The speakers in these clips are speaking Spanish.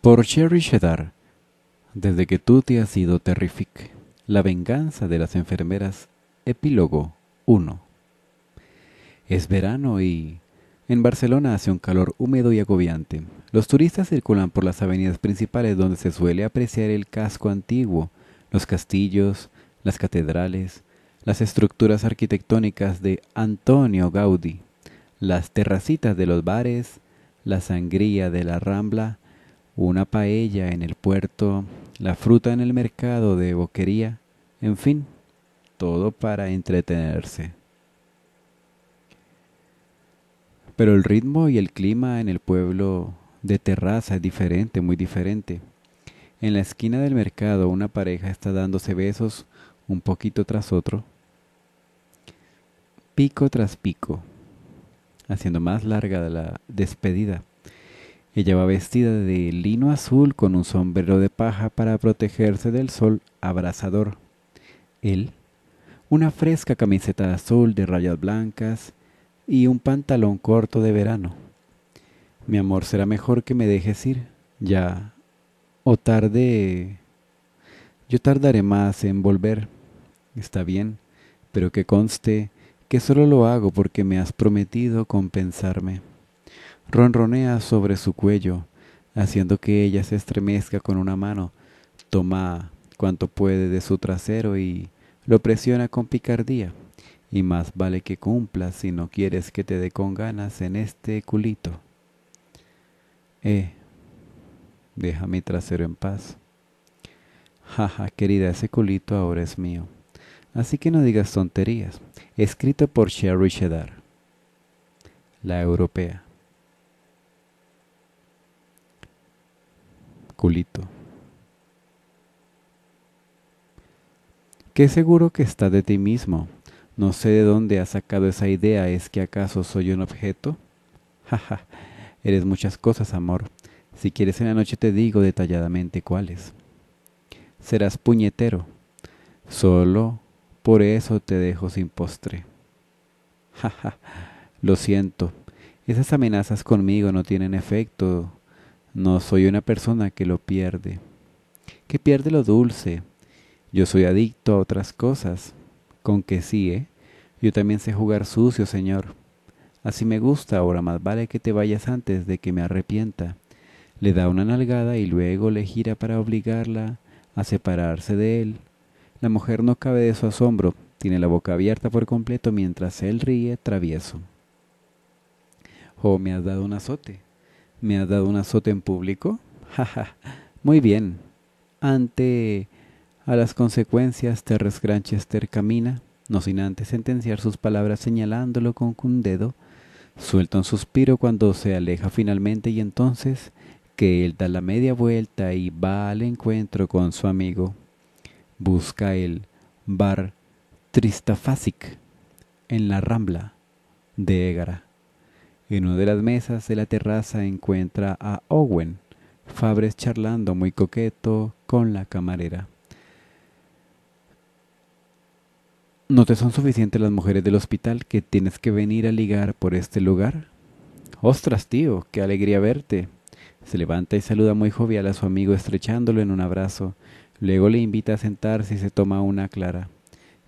Por Sherry Shedar, desde que tú te has ido, Terrific, la venganza de las enfermeras Epílogo 1. Es verano y... En Barcelona hace un calor húmedo y agobiante. Los turistas circulan por las avenidas principales donde se suele apreciar el casco antiguo, los castillos, las catedrales, las estructuras arquitectónicas de Antonio Gaudí, las terracitas de los bares, la sangría de la rambla, una paella en el puerto, la fruta en el mercado de boquería, en fin, todo para entretenerse. Pero el ritmo y el clima en el pueblo de terraza es diferente, muy diferente. En la esquina del mercado una pareja está dándose besos un poquito tras otro, pico tras pico, haciendo más larga la despedida. Ella va vestida de lino azul con un sombrero de paja para protegerse del sol abrasador. Él una fresca camiseta azul de rayas blancas y un pantalón corto de verano. Mi amor, será mejor que me dejes ir, ya. O tarde... Yo tardaré más en volver. Está bien, pero que conste que solo lo hago porque me has prometido compensarme. Ronronea sobre su cuello, haciendo que ella se estremezca con una mano. Toma cuanto puede de su trasero y lo presiona con picardía. Y más vale que cumpla si no quieres que te dé con ganas en este culito. Eh, deja mi trasero en paz. Jaja, querida, ese culito ahora es mío. Así que no digas tonterías. Escrito por Sherry Cheddar, la europea. Culito. que seguro que está de ti mismo. No sé de dónde has sacado esa idea. ¿Es que acaso soy un objeto? Jaja, eres muchas cosas, amor. Si quieres en la noche te digo detalladamente cuáles. Serás puñetero. Solo por eso te dejo sin postre. Jaja, lo siento. Esas amenazas conmigo no tienen efecto. No soy una persona que lo pierde. Que pierde lo dulce, yo soy adicto a otras cosas. Con que sí, ¿eh? Yo también sé jugar sucio, Señor. Así me gusta, ahora más vale que te vayas antes de que me arrepienta. Le da una nalgada y luego le gira para obligarla a separarse de él. La mujer no cabe de su asombro, tiene la boca abierta por completo mientras él ríe travieso. Oh, me has dado un azote. ¿Me has dado un azote en público? ja. Muy bien. Ante a las consecuencias, terres Granchester camina, no sin antes sentenciar sus palabras señalándolo con un dedo. Suelta un suspiro cuando se aleja finalmente y entonces que él da la media vuelta y va al encuentro con su amigo. Busca el bar Tristafásic en la Rambla de Égara. En una de las mesas de la terraza encuentra a Owen, Fabres charlando muy coqueto con la camarera. ¿No te son suficientes las mujeres del hospital que tienes que venir a ligar por este lugar? Ostras, tío, qué alegría verte. Se levanta y saluda muy jovial a su amigo estrechándolo en un abrazo. Luego le invita a sentarse y se toma una clara.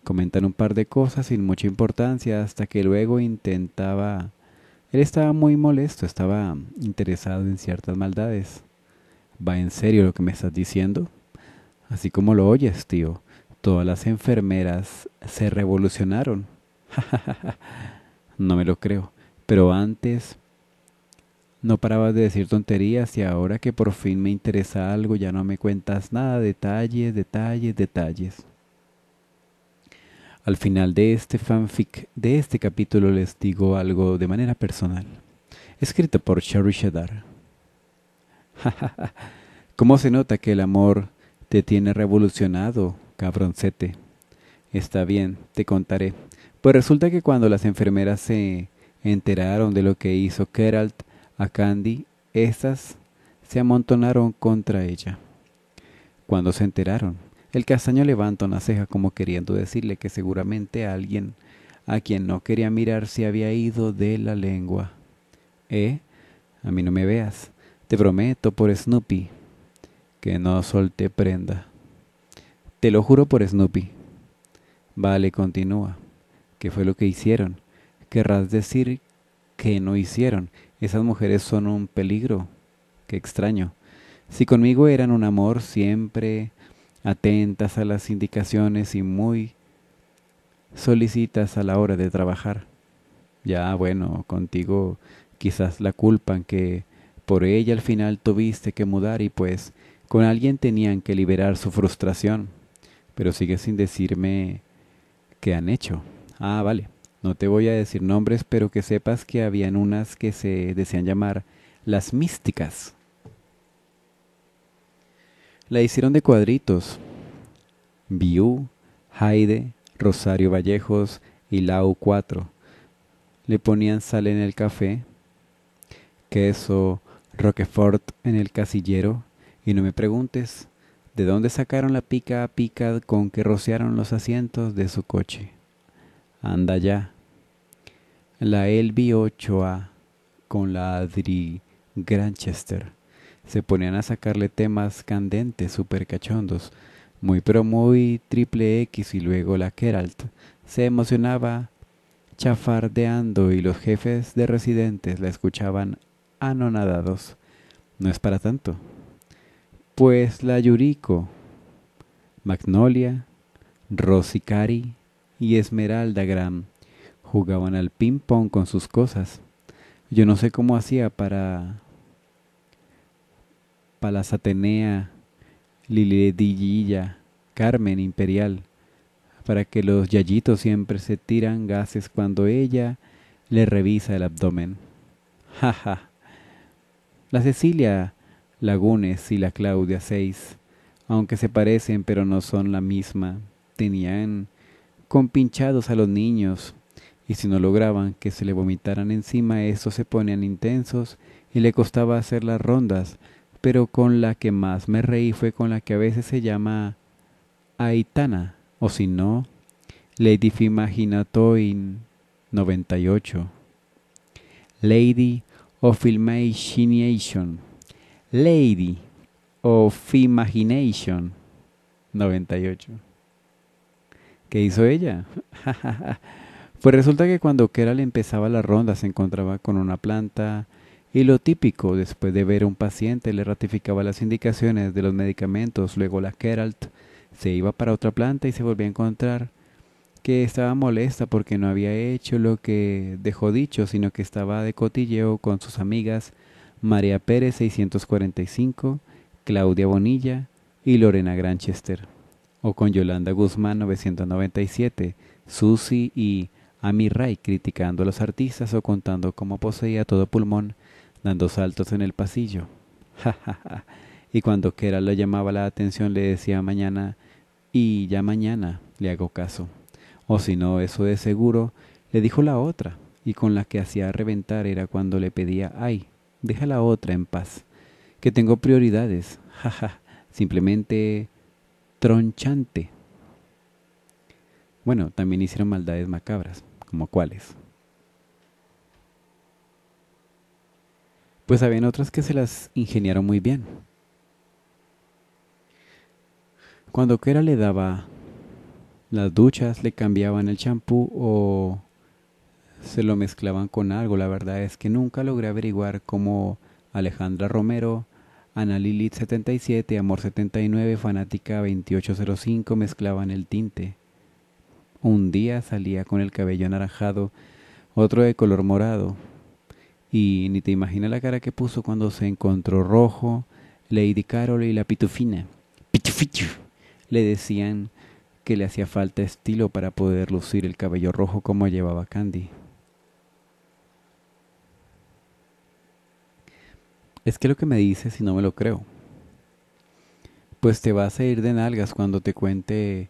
Comentan un par de cosas sin mucha importancia hasta que luego intentaba... Él estaba muy molesto, estaba interesado en ciertas maldades. ¿Va en serio lo que me estás diciendo? Así como lo oyes, tío. Todas las enfermeras se revolucionaron. no me lo creo. Pero antes no parabas de decir tonterías y ahora que por fin me interesa algo ya no me cuentas nada. Detalles, detalles, detalles. Al final de este fanfic, de este capítulo, les digo algo de manera personal. Escrito por Sherry Shadar. ¿Cómo se nota que el amor te tiene revolucionado? Cabroncete. Está bien, te contaré. Pues resulta que cuando las enfermeras se enteraron de lo que hizo Geralt a Candy, esas se amontonaron contra ella. Cuando se enteraron, el castaño levanta una ceja como queriendo decirle que seguramente alguien a quien no quería mirar se había ido de la lengua. ¿Eh? A mí no me veas. Te prometo por Snoopy que no solte prenda. Te lo juro por Snoopy. Vale, continúa. ¿Qué fue lo que hicieron? Querrás decir que no hicieron. Esas mujeres son un peligro. Qué extraño. Si conmigo eran un amor siempre atentas a las indicaciones y muy solicitas a la hora de trabajar. Ya, bueno, contigo quizás la culpan que por ella al final tuviste que mudar y pues con alguien tenían que liberar su frustración pero sigue sin decirme qué han hecho. Ah, vale. No te voy a decir nombres, pero que sepas que habían unas que se decían llamar las místicas. La hicieron de cuadritos. biu Jaide, Rosario Vallejos y Lau 4. Le ponían sal en el café, queso, Roquefort en el casillero y no me preguntes, de dónde sacaron la pica a pica con que rociaron los asientos de su coche. Anda ya. La lb 8A con la Adri Granchester se ponían a sacarle temas candentes, super cachondos, muy pero muy triple X y luego la Keralt se emocionaba chafardeando y los jefes de residentes la escuchaban anonadados. No es para tanto pues la Yuriko, Magnolia, Rosicari y Esmeralda gram jugaban al ping-pong con sus cosas. Yo no sé cómo hacía para. Palas Atenea, Liledillilla, Carmen Imperial, para que los yayitos siempre se tiran gases cuando ella le revisa el abdomen. ja! la Cecilia Lagunes y la Claudia 6, aunque se parecen pero no son la misma, tenían con pinchados a los niños, y si no lograban que se le vomitaran encima, estos se ponían intensos y le costaba hacer las rondas, pero con la que más me reí fue con la que a veces se llama Aitana, o si no, Lady Fimaginatoin 98. Lady of Filmation. Lady of Imagination 98. ¿Qué hizo ella? pues resulta que cuando Keral empezaba la ronda se encontraba con una planta y lo típico, después de ver a un paciente le ratificaba las indicaciones de los medicamentos, luego la Keralt se iba para otra planta y se volvía a encontrar que estaba molesta porque no había hecho lo que dejó dicho, sino que estaba de cotilleo con sus amigas María Pérez 645, Claudia Bonilla y Lorena Granchester. O con Yolanda Guzmán 997, Susi y Amiray Ray criticando a los artistas o contando cómo poseía todo pulmón, dando saltos en el pasillo. Ja, ja, ja. Y cuando Kera le llamaba la atención le decía mañana, y ya mañana le hago caso. O si no, eso de seguro, le dijo la otra, y con la que hacía reventar era cuando le pedía ay deja la otra en paz, que tengo prioridades, jaja, simplemente tronchante. Bueno, también hicieron maldades macabras, como cuáles. Pues habían otras que se las ingeniaron muy bien. Cuando Kera le daba las duchas, le cambiaban el champú o se lo mezclaban con algo. La verdad es que nunca logré averiguar cómo Alejandra Romero, Ana Lilith 77, Amor 79, Fanática 2805 mezclaban el tinte. Un día salía con el cabello anaranjado, otro de color morado. Y ni te imaginas la cara que puso cuando se encontró rojo, Lady Carol y la pitufina. Le decían que le hacía falta estilo para poder lucir el cabello rojo como llevaba Candy. Es que lo que me dices si no me lo creo. Pues te vas a ir de nalgas cuando te cuente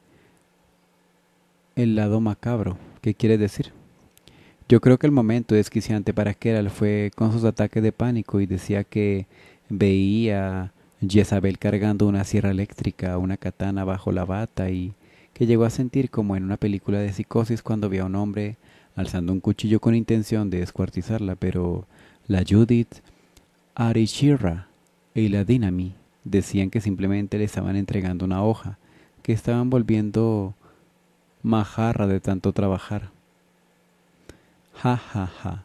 el lado macabro. ¿Qué quieres decir? Yo creo que el momento desquiciante para Keral fue con sus ataques de pánico y decía que veía a Jezabel cargando una sierra eléctrica, una katana bajo la bata y que llegó a sentir como en una película de psicosis cuando vio a un hombre alzando un cuchillo con intención de descuartizarla, pero la Judith Arishira y la Dinami decían que simplemente le estaban entregando una hoja, que estaban volviendo majarra de tanto trabajar. Ja, ja, ja.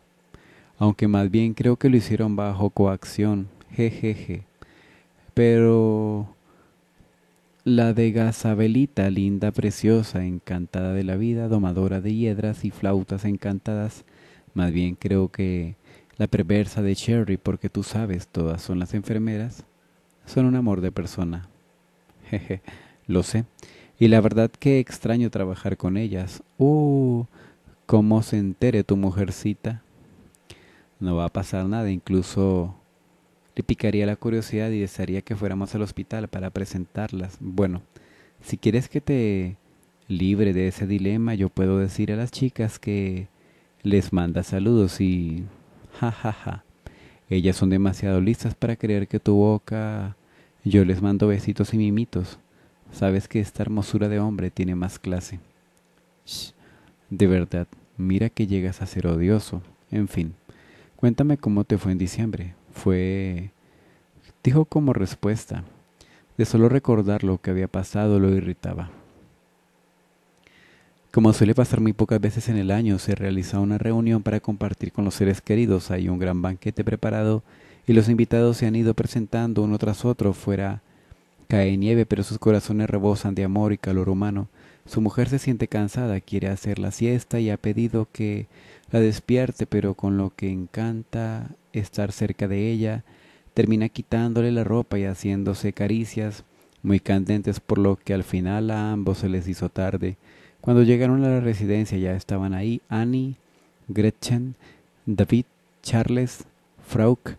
Aunque más bien creo que lo hicieron bajo coacción. Jejeje. Pero la de Gazabelita, linda, preciosa, encantada de la vida, domadora de hiedras y flautas encantadas, más bien creo que la perversa de Cherry, porque tú sabes, todas son las enfermeras, son un amor de persona. Jeje, lo sé. Y la verdad que extraño trabajar con ellas. ¡Uh! ¿Cómo se entere tu mujercita? No va a pasar nada, incluso le picaría la curiosidad y desearía que fuéramos al hospital para presentarlas. Bueno, si quieres que te libre de ese dilema, yo puedo decir a las chicas que les manda saludos y Ja, ja, ja. Ellas son demasiado listas para creer que tu boca... Yo les mando besitos y mimitos. Sabes que esta hermosura de hombre tiene más clase. Shh. De verdad, mira que llegas a ser odioso. En fin, cuéntame cómo te fue en diciembre. Fue... dijo como respuesta. De solo recordar lo que había pasado lo irritaba. Como suele pasar muy pocas veces en el año, se realiza una reunión para compartir con los seres queridos. Hay un gran banquete preparado y los invitados se han ido presentando uno tras otro. Fuera cae nieve, pero sus corazones rebosan de amor y calor humano. Su mujer se siente cansada, quiere hacer la siesta y ha pedido que la despierte, pero con lo que encanta estar cerca de ella, termina quitándole la ropa y haciéndose caricias muy candentes, por lo que al final a ambos se les hizo tarde. Cuando llegaron a la residencia ya estaban ahí Annie, Gretchen, David, Charles, Frauk,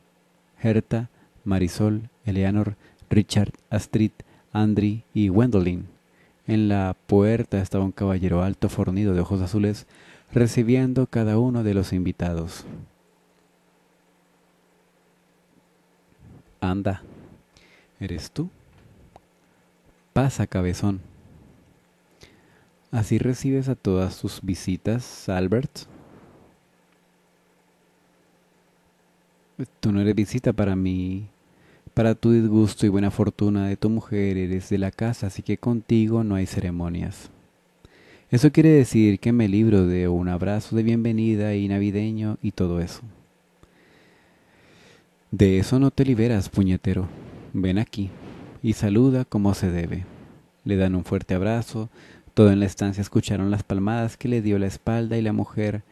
Herta, Marisol, Eleanor, Richard, Astrid, Andri y Wendolin. En la puerta estaba un caballero alto fornido de ojos azules recibiendo cada uno de los invitados. Anda, ¿eres tú? Pasa, cabezón. Así recibes a todas tus visitas, Albert. Tú no eres visita para mí. Para tu disgusto y buena fortuna de tu mujer eres de la casa, así que contigo no hay ceremonias. Eso quiere decir que me libro de un abrazo de bienvenida y navideño y todo eso. De eso no te liberas, puñetero. Ven aquí y saluda como se debe. Le dan un fuerte abrazo, todo en la estancia escucharon las palmadas que le dio la espalda y la mujer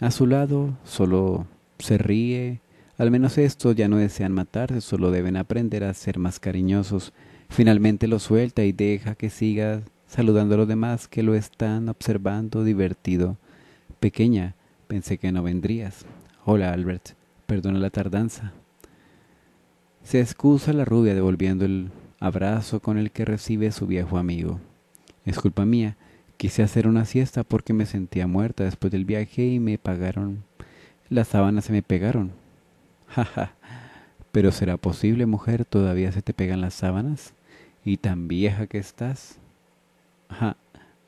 a su lado solo se ríe. Al menos estos ya no desean matarse, solo deben aprender a ser más cariñosos. Finalmente lo suelta y deja que siga saludando a los demás que lo están observando divertido. Pequeña, pensé que no vendrías. Hola, Albert. Perdona la tardanza. Se excusa la rubia devolviendo el abrazo con el que recibe a su viejo amigo. Es culpa mía. Quise hacer una siesta porque me sentía muerta después del viaje y me pagaron. Las sábanas se me pegaron. Jaja. Pero será posible, mujer, todavía se te pegan las sábanas. Y tan vieja que estás. Ja.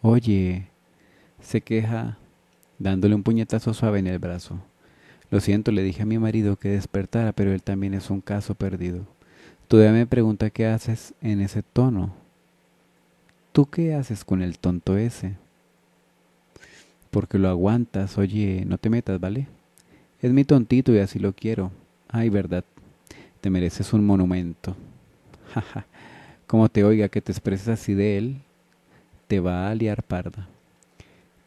Oye. Se queja dándole un puñetazo suave en el brazo. Lo siento, le dije a mi marido que despertara, pero él también es un caso perdido. Todavía me pregunta qué haces en ese tono. ¿Tú qué haces con el tonto ese? Porque lo aguantas, oye, no te metas, ¿vale? Es mi tontito y así lo quiero. Ay, verdad, te mereces un monumento. Jaja, como te oiga que te expreses así de él, te va a liar parda.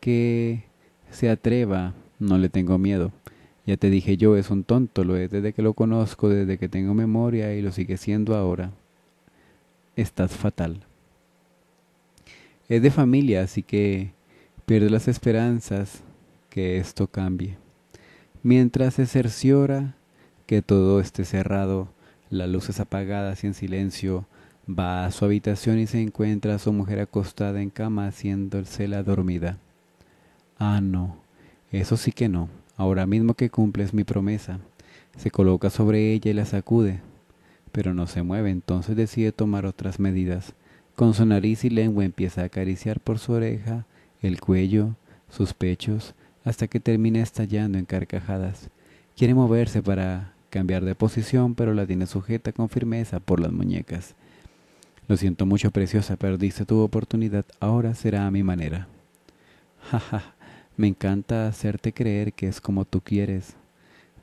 Que se atreva, no le tengo miedo. Ya te dije yo, es un tonto, lo es desde que lo conozco, desde que tengo memoria y lo sigue siendo ahora. Estás fatal es de familia, así que pierde las esperanzas que esto cambie. Mientras se cerciora que todo esté cerrado, las luces apagadas y en silencio, va a su habitación y se encuentra a su mujer acostada en cama haciéndose la dormida. Ah, no, eso sí que no. Ahora mismo que cumples mi promesa, se coloca sobre ella y la sacude, pero no se mueve, entonces decide tomar otras medidas. Con su nariz y lengua empieza a acariciar por su oreja, el cuello, sus pechos, hasta que termina estallando en carcajadas. Quiere moverse para cambiar de posición, pero la tiene sujeta con firmeza por las muñecas. Lo siento mucho, preciosa, perdiste tu oportunidad, ahora será a mi manera. Jaja, ja, me encanta hacerte creer que es como tú quieres,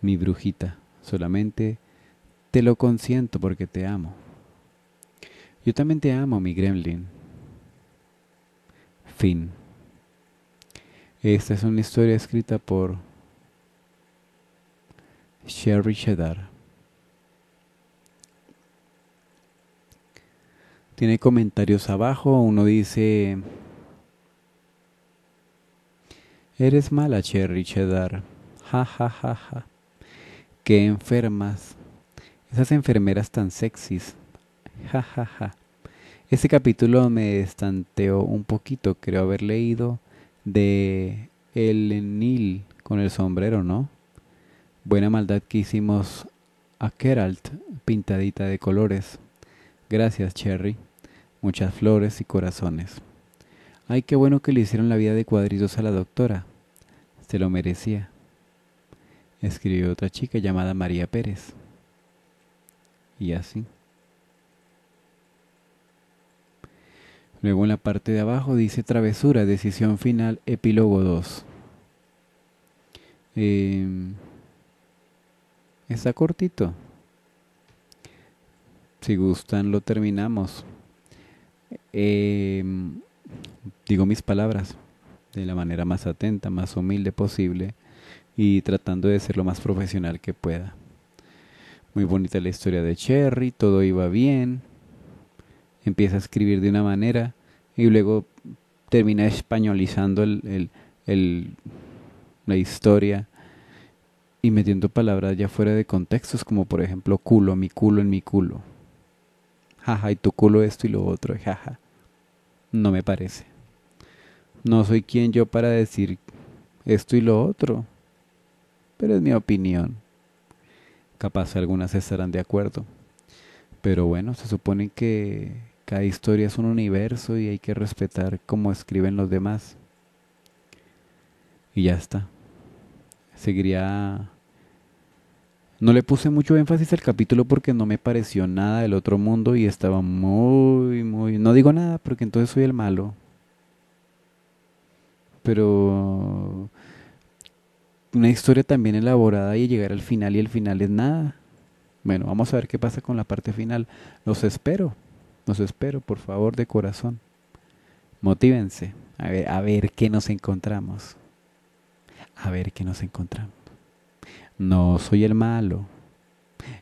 mi brujita, solamente te lo consiento porque te amo. Yo también te amo, mi gremlin. Fin. Esta es una historia escrita por Sherry Shedar. Tiene comentarios abajo. Uno dice: Eres mala, Sherry Cheddar. Ja, ja, ja, ja. Qué enfermas. Esas enfermeras tan sexys. Ja, ja, ja. Este capítulo me estanteó un poquito, creo haber leído de el Nil con el sombrero, ¿no? Buena maldad que hicimos a Keralt, pintadita de colores. Gracias, Cherry. Muchas flores y corazones. Ay, qué bueno que le hicieron la vida de cuadritos a la doctora. Se lo merecía. Escribió otra chica llamada María Pérez. Y así. Luego en la parte de abajo dice travesura, decisión final, epílogo 2. Em, está cortito. Si gustan lo terminamos. Em, digo mis palabras de la manera más atenta, más humilde posible y tratando de ser lo más profesional que pueda. Muy bonita la historia de Cherry, todo iba bien. Empieza a escribir de una manera y luego termina españolizando el, el, el, la historia y metiendo palabras ya fuera de contextos, como por ejemplo culo, mi culo en mi culo. Jaja, y tu culo esto y lo otro, jaja. No me parece. No soy quien yo para decir esto y lo otro, pero es mi opinión. Capaz algunas estarán de acuerdo. Pero bueno, se supone que cada historia es un universo y hay que respetar cómo escriben los demás. Y ya está. Seguiría... No le puse mucho énfasis al capítulo porque no me pareció nada del otro mundo y estaba muy, muy... No digo nada porque entonces soy el malo. Pero... Una historia también elaborada y llegar al final y el final es nada. Bueno, vamos a ver qué pasa con la parte final. Los espero. Los espero, por favor, de corazón. Motívense. A ver, a ver qué nos encontramos. A ver qué nos encontramos. No soy el malo.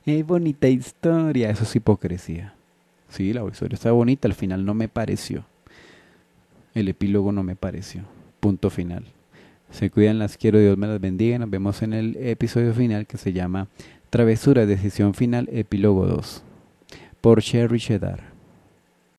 Es bonita historia. Eso es hipocresía. Sí, la historia está bonita. Al final no me pareció. El epílogo no me pareció. Punto final. Se cuidan, las quiero, Dios me las bendiga. Nos vemos en el episodio final que se llama Travesura, Decisión Final, Epílogo 2. Por Sherry Cheddar.